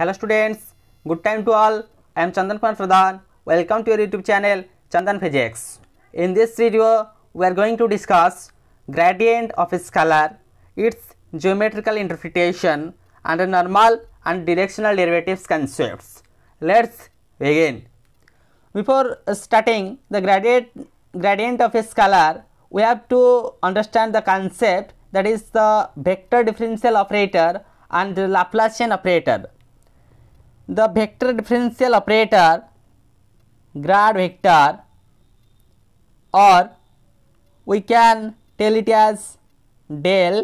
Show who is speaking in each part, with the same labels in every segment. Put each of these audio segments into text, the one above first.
Speaker 1: Hello students, good time to all. I am Chandan Kumar Pradhan. Welcome to your YouTube channel Chandan Physics. In this video, we are going to discuss gradient of a scalar, its geometrical interpretation and normal and directional derivatives concepts. Let's begin. Before starting the gradient, gradient of a scalar, we have to understand the concept that is the vector differential operator and the Laplacian operator. the vector differential operator grad vector or we can tell it as del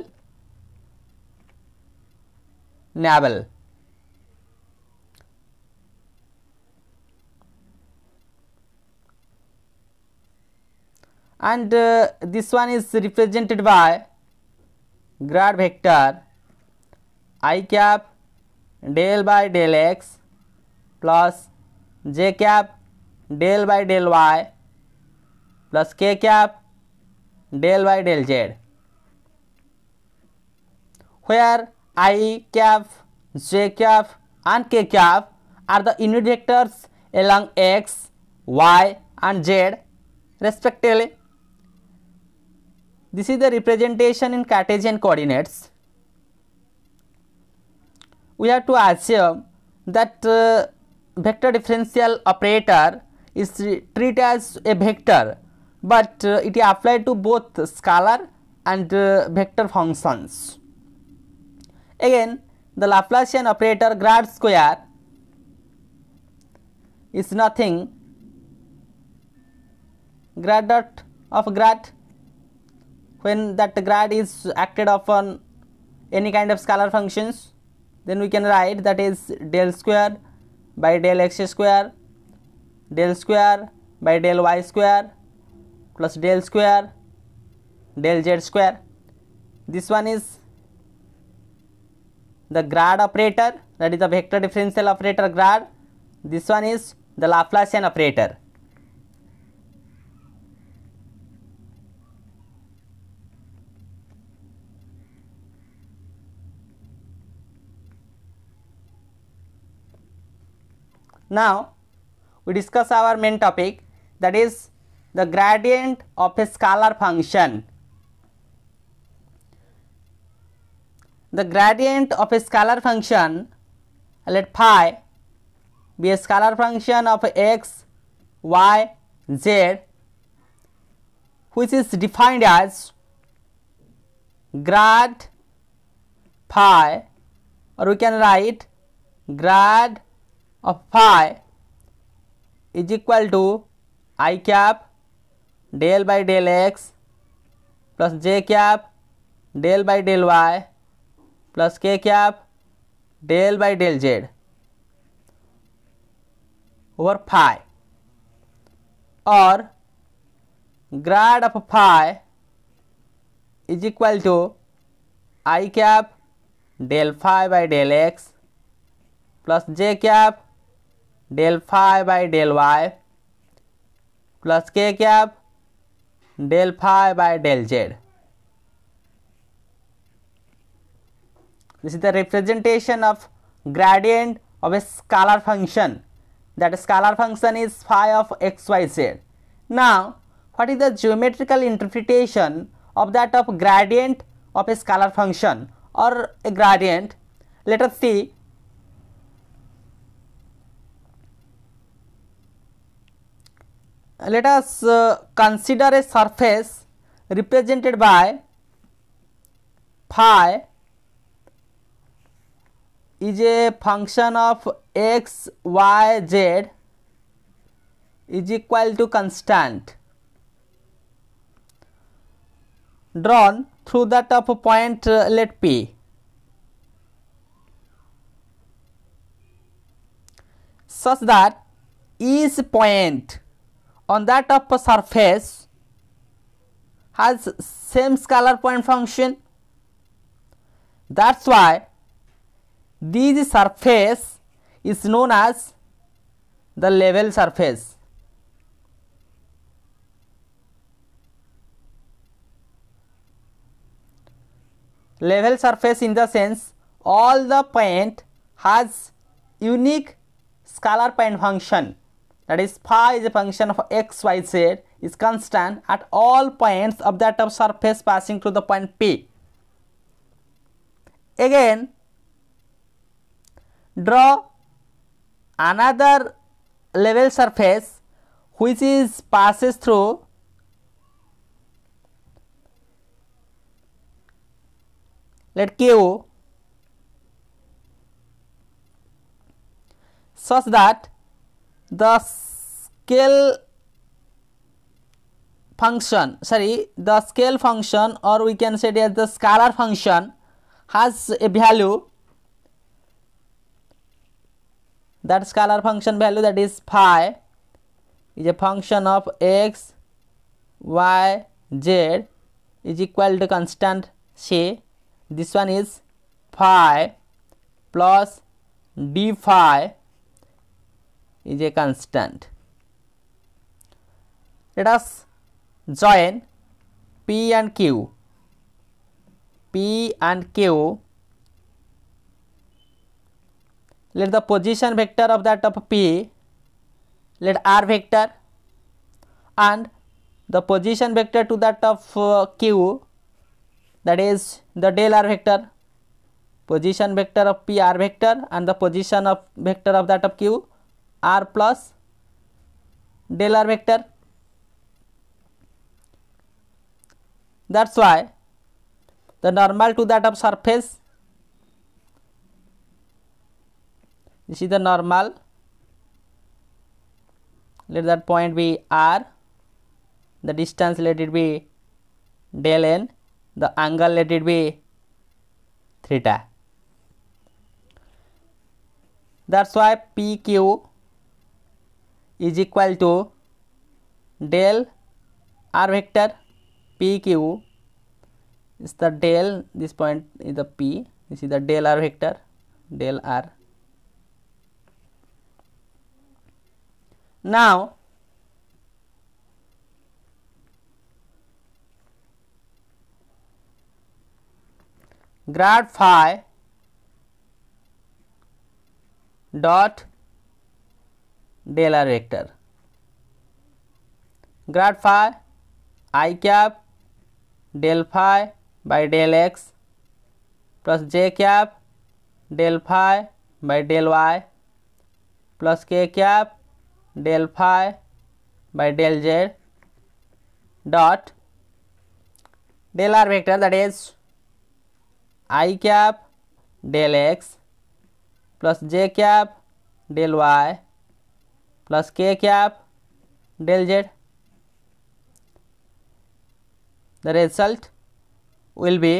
Speaker 1: navel and uh, this one is represented by grad vector i cap del by del x plus j cap del by del y plus k cap del by del z where i cap j cap and k cap are the unit vectors along x y and z respectively this is the representation in Cartesian coordinates we have to assume that uh, vector differential operator is treated as a vector but uh, it is applied to both scalar and uh, vector functions. Again the Laplacian operator grad square is nothing grad dot of grad when that grad is acted upon any kind of scalar functions then we can write that is del square by del x square del square by del y square plus del square del z square this one is the grad operator that is the vector differential operator grad this one is the laplacian operator Now we discuss our main topic that is the gradient of a scalar function. The gradient of a scalar function let phi be a scalar function of x, y, z which is defined as grad phi or we can write grad of phi is equal to i cap del by del x plus j cap del by del y plus k cap del by del z over phi और grad of phi is equal to i cap del phi by del x plus j cap del five by del y plus k cap Del phi by del z. this is the representation of gradient of a scalar function that scalar function is phi of xyz now what is the geometrical interpretation of that of gradient of a scalar function or a gradient let us see let us uh, consider a surface represented by phi is a function of x y z is equal to constant drawn through that of a point uh, let p such that each point on that of a surface has same scalar point function that's why this surface is known as the level surface level surface in the sense all the point has unique scalar point function that is phi is a function of x y z is constant at all points of that of surface passing through the point P. Again, draw another level surface which is passes through let Q such that the scale function sorry the scale function or we can say it as the scalar function has a value that scalar function value that is phi is a function of x y z is equal to constant c this one is phi plus d phi is a constant. Let us join P and Q. P and Q. Let the position vector of that of P, let R vector and the position vector to that of uh, Q that is the del R vector position vector of P R vector and the position of vector of that of Q r plus del r vector that's why the normal to that of surface this is the normal let that point be r the distance let it be del n the angle let it be theta that's why pq is equal to del r vector p q is the del this point is the p this is the del r vector del r now grad phi dot del r vector grad phi i cap del phi by del x plus j cap del phi by del y plus k cap del phi by del z dot del r vector that is i cap del x plus j cap del y plus k क्या आप del z the result will be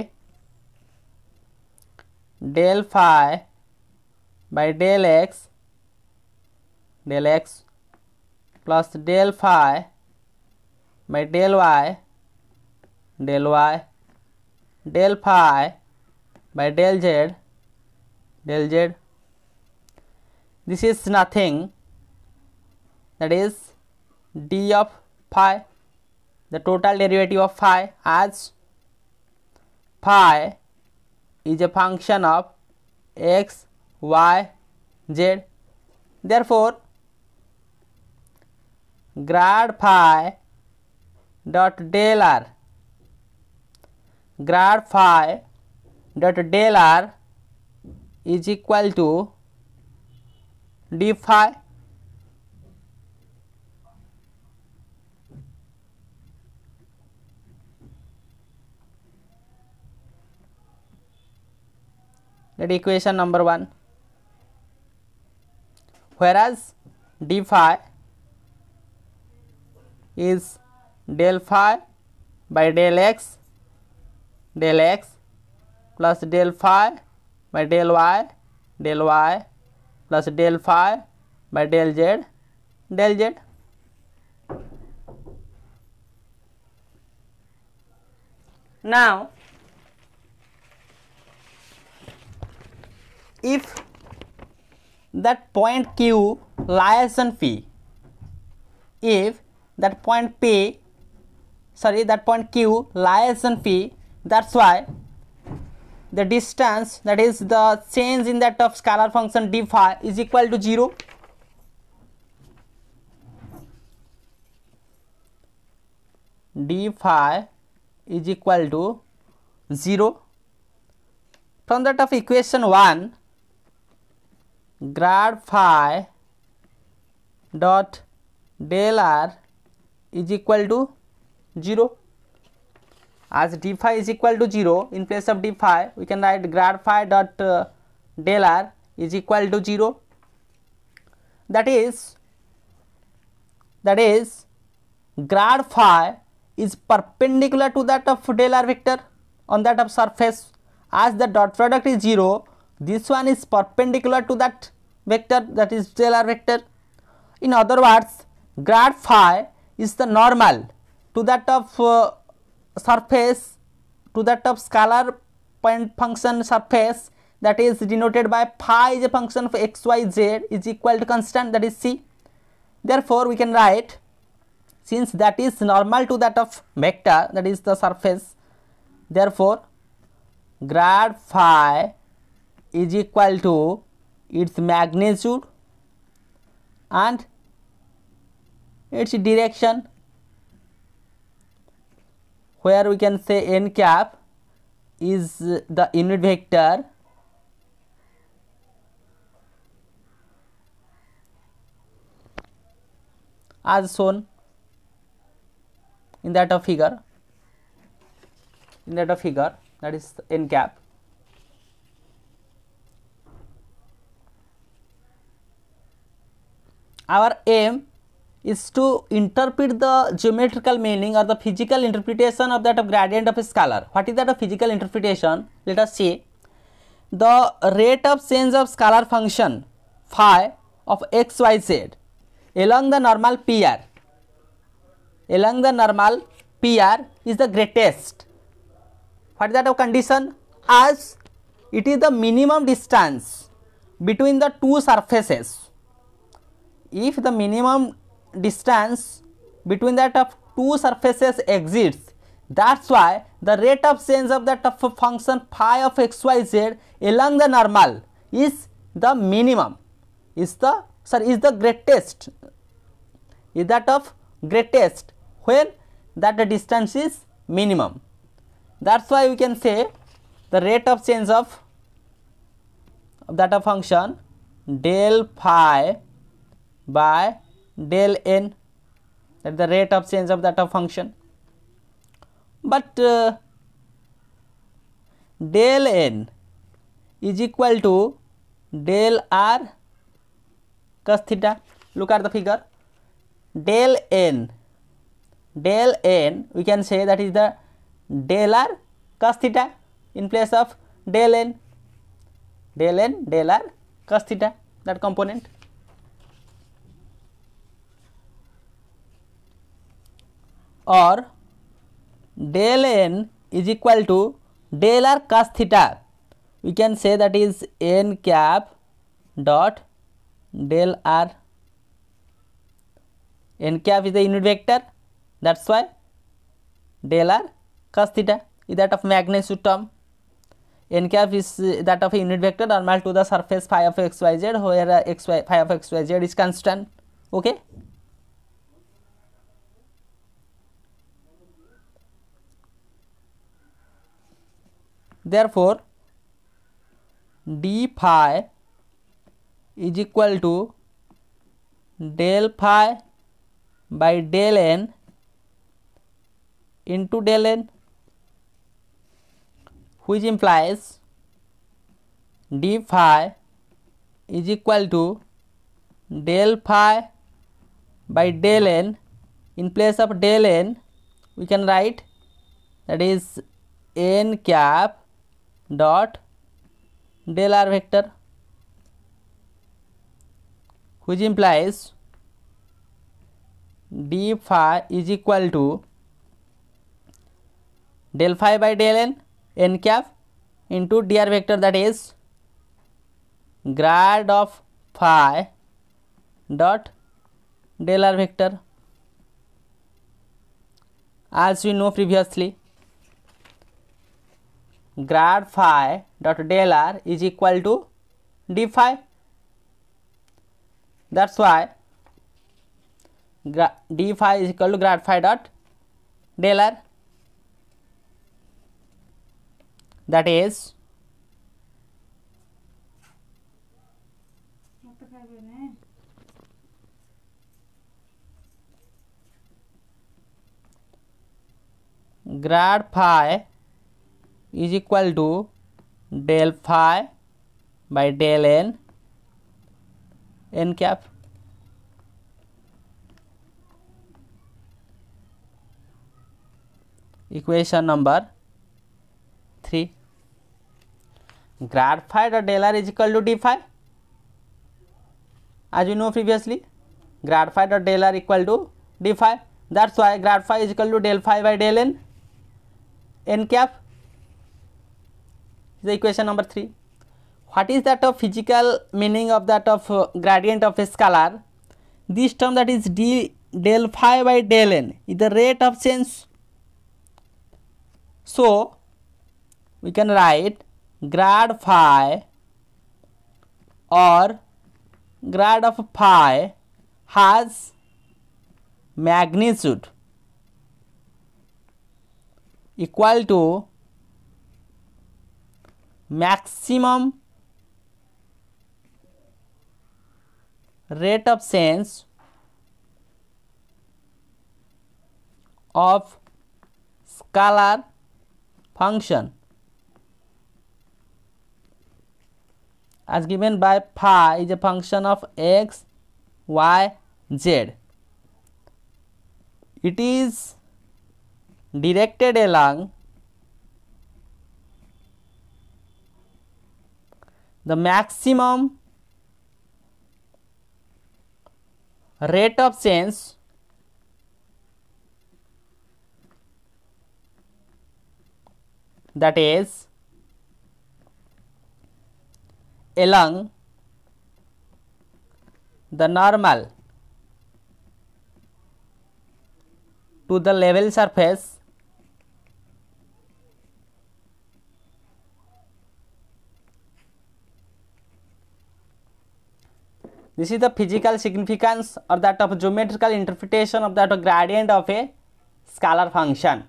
Speaker 1: del phi by del x del x plus del phi by del y del y del phi by del z del z this is nothing that is d of phi the total derivative of phi as phi is a function of x y z therefore grad phi dot del r grad phi dot del r is equal to d phi that equation number 1 whereas d phi is del phi by del x del x plus del phi by del y del y plus del phi by del z del z now if that point Q lies on P, if that point P, sorry, that point Q lies on P, that's why the distance that is the change in that of scalar function d phi is equal to 0. d phi is equal to 0 from that of equation 1 grad phi dot del r is equal to 0 as d phi is equal to 0 in place of d phi we can write grad phi dot uh, del r is equal to 0 that is that is grad phi is perpendicular to that of del r vector on that of surface as the dot product is 0 this one is perpendicular to that vector that is scalar vector. In other words, grad phi is the normal to that of uh, surface to that of scalar point function surface that is denoted by phi is a function of x y z is equal to constant that is c. Therefore, we can write since that is normal to that of vector that is the surface therefore grad phi is equal to its magnitude and its direction where we can say n cap is the unit vector as shown in that of figure in that of figure that is n cap our aim is to interpret the geometrical meaning or the physical interpretation of that of gradient of a scalar. What is that of physical interpretation? Let us see. The rate of change of scalar function phi of x, y, z along the normal PR along the normal PR is the greatest. What is that of condition? As it is the minimum distance between the two surfaces if the minimum distance between that of two surfaces exists that's why the rate of change of that of function phi of xyz along the normal is the minimum is the sir is the greatest is that of greatest when that the distance is minimum that's why we can say the rate of change of, of that of function del phi by del n that the rate of change of that of function but uh, del n is equal to del r cos theta look at the figure del n del n we can say that is the del r cos theta in place of del n del n del r cos theta that component और del n is equal to del r cos theta we can say that is n cap dot del r n cap is the unit vector that's why del r cos theta is that of magnitude term n cap is that of a unit vector normal to the surface phi of xyz where xy phi of xyz is constant okay therefore d phi is equal to del phi by del n into del n which implies d phi is equal to del phi by del n in place of del n we can write that is n cap dot del r vector whose implies d phi is equal to del phi by del n n cap into d r vector that is grad of phi dot del r vector as you know previously grad phi dot del r is equal to d phi. That's why d phi is equal to grad phi dot del r. That is grad phi is equal to del five by del n n cap equation number 3 grad phi dot del r is equal to d phi as you know previously grad phi dot del r equal to d phi that's why grad phi is equal to del phi by del n n cap is the equation number 3 what is that of physical meaning of that of uh, gradient of a scalar this term that is d del phi by del n is the rate of change so we can write grad phi or grad of phi has magnitude equal to maximum rate of sense of scalar function as given by phi is a function of x y z it is directed along the maximum rate of change that is along the normal to the level surface This is the physical significance or that of geometrical interpretation of that of gradient of a scalar function.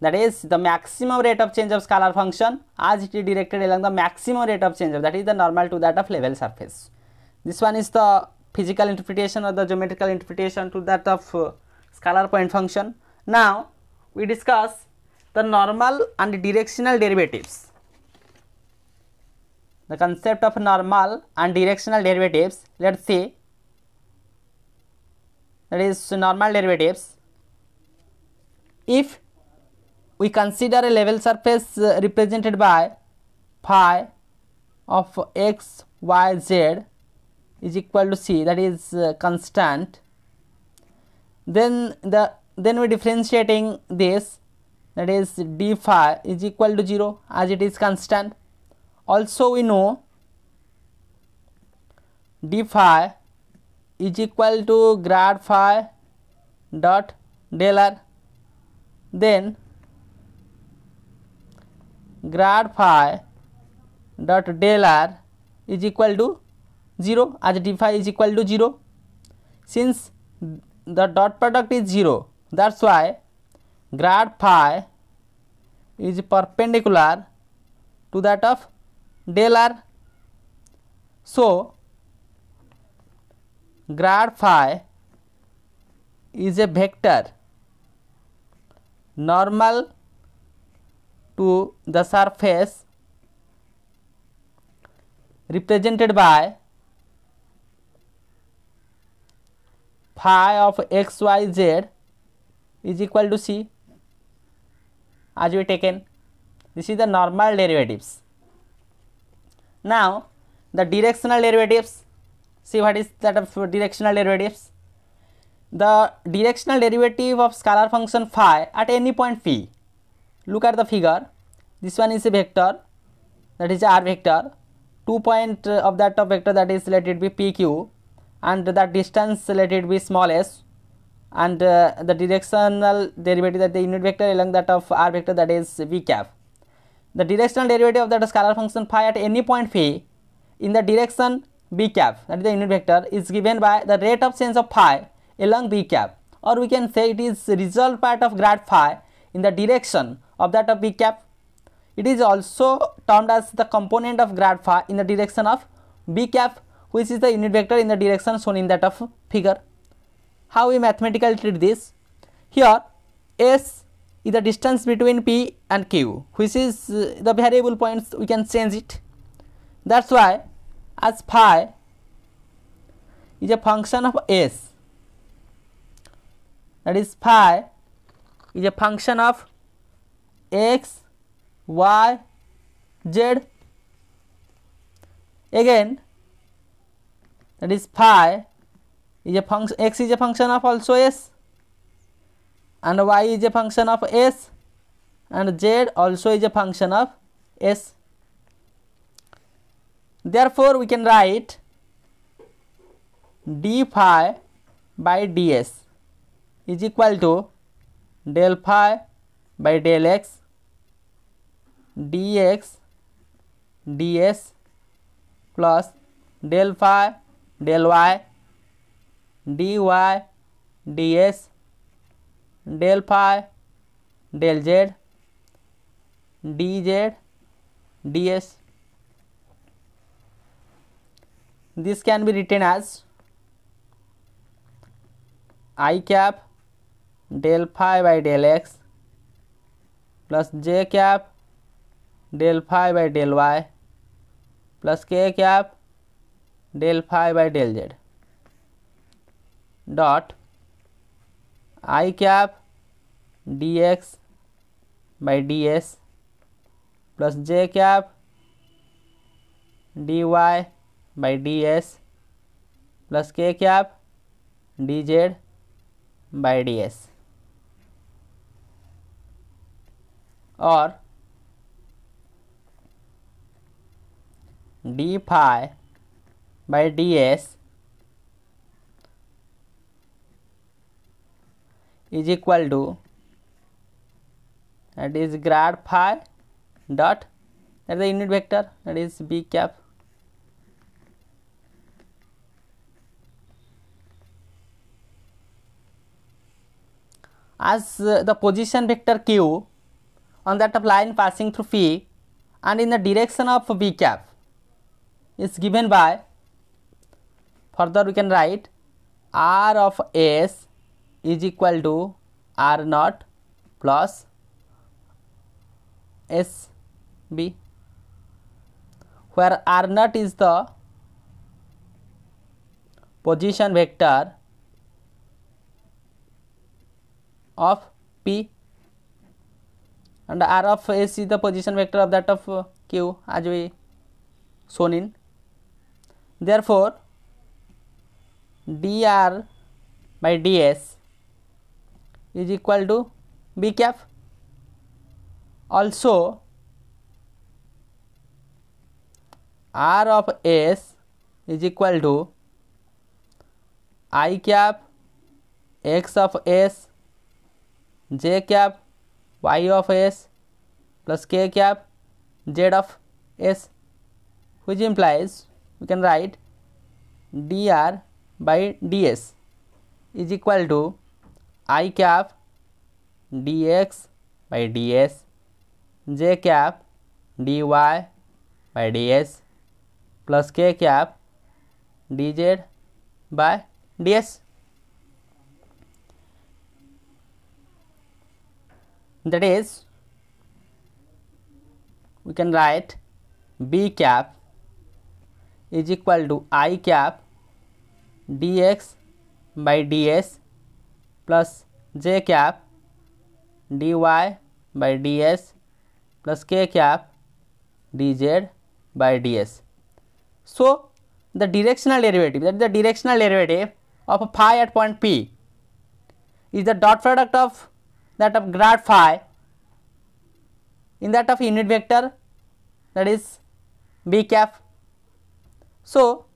Speaker 1: That is the maximum rate of change of scalar function as it is directed along the maximum rate of change of that is the normal to that of level surface. This one is the physical interpretation or the geometrical interpretation to that of uh, scalar point function. Now we discuss the normal and directional derivatives the concept of normal and directional derivatives let us say that is normal derivatives if we consider a level surface uh, represented by phi of x y z is equal to c that is uh, constant then the then we differentiating this that is d phi is equal to 0 as it is constant also we know d phi is equal to grad phi dot del r. Then grad phi dot del r is equal to 0 as d phi is equal to 0. Since the dot product is 0 that's why grad phi is perpendicular to that of del r so grad phi is a vector normal to the surface represented by phi of x y z is equal to c as we taken this is the normal derivatives Now, the directional derivatives, see what is that of directional derivatives? The directional derivative of scalar function phi at any point phi. Look at the figure. This one is a vector, that is r vector. Two point uh, of that of vector that is let it be pq, and that distance let it be small s, and uh, the directional derivative that the unit vector along that of r vector that is v cap the directional derivative of the scalar function phi at any point phi in the direction b cap that is the unit vector is given by the rate of change of phi along b cap or we can say it is result part of grad phi in the direction of that of b cap. It is also termed as the component of grad phi in the direction of b cap which is the unit vector in the direction shown in that of figure. How we mathematically treat this? Here S is the distance between P and Q which is uh, the variable points we can change it that's why as phi is a function of s that is phi is a function of x y z again that is phi is a function x is a function of also s and y is a function of s and z also is a function of s. Therefore, we can write d phi by ds is equal to del phi by del x dx ds plus del phi del y dy ds del phi del z d z d s this can be written as i cap del five by del x plus j cap del phi by del y plus k cap del phi by del z dot i cap d x by d s plus j cap d y by d s plus k cap d z by d s और d phi by d s is equal to that is grad phi dot that is the unit vector that is b cap as uh, the position vector q on that of line passing through phi and in the direction of b cap is given by further we can write r of s is equal to r naught plus s b where r naught is the position vector of p and r of s is the position vector of that of q as we shown in therefore d r by d s is equal to b cap also r of s is equal to i cap x of s j cap y of s plus k cap z of s which implies we can write dr by ds is equal to i cap dx by ds j cap d y by d s plus k cap d z by d s that is we can write b cap is equal to i cap d x by d s plus j cap d y by d s plus k cap dz by ds. So, the directional derivative that is the directional derivative of phi at point p is the dot product of that of grad phi in that of unit vector that is b cap. So,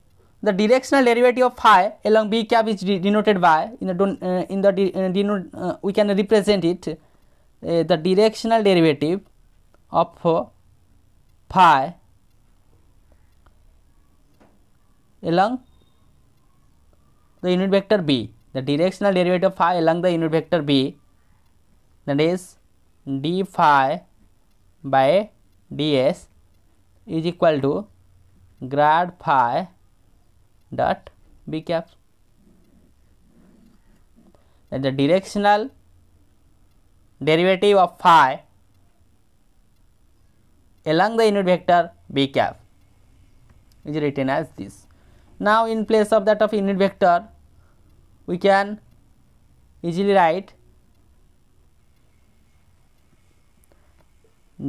Speaker 1: the directional derivative of phi along b cap is denoted by in the uh, in the de, uh, denote, uh, we can represent it uh, the directional derivative of phi along the unit vector b. The directional derivative of phi along the unit vector b that is d phi by ds is equal to grad phi dot b cap. That the directional derivative of phi along the unit vector b cap is written as this. Now, in place of that of unit vector, we can easily write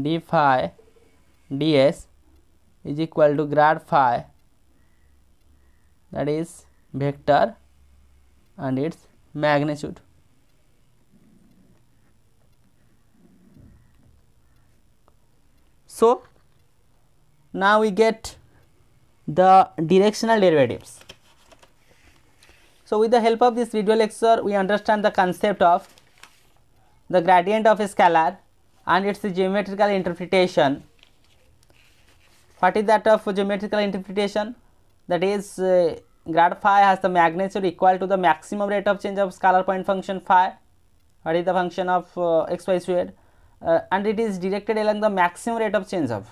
Speaker 1: d phi ds is equal to grad phi that is vector and its magnitude. So, now we get the directional derivatives. So, with the help of this video lecture, we understand the concept of the gradient of a scalar and its geometrical interpretation. What is that of geometrical interpretation? That is, uh, grad phi has the magnitude equal to the maximum rate of change of scalar point function phi. What is the function of uh, x y z? uh, and it is directed along the maximum rate of change of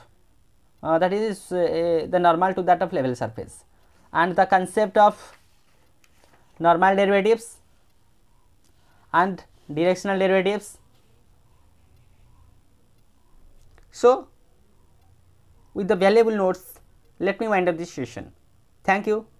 Speaker 1: uh, that is uh, the normal to that of level surface and the concept of normal derivatives and directional derivatives. So, with the valuable notes let me wind up this session. Thank you.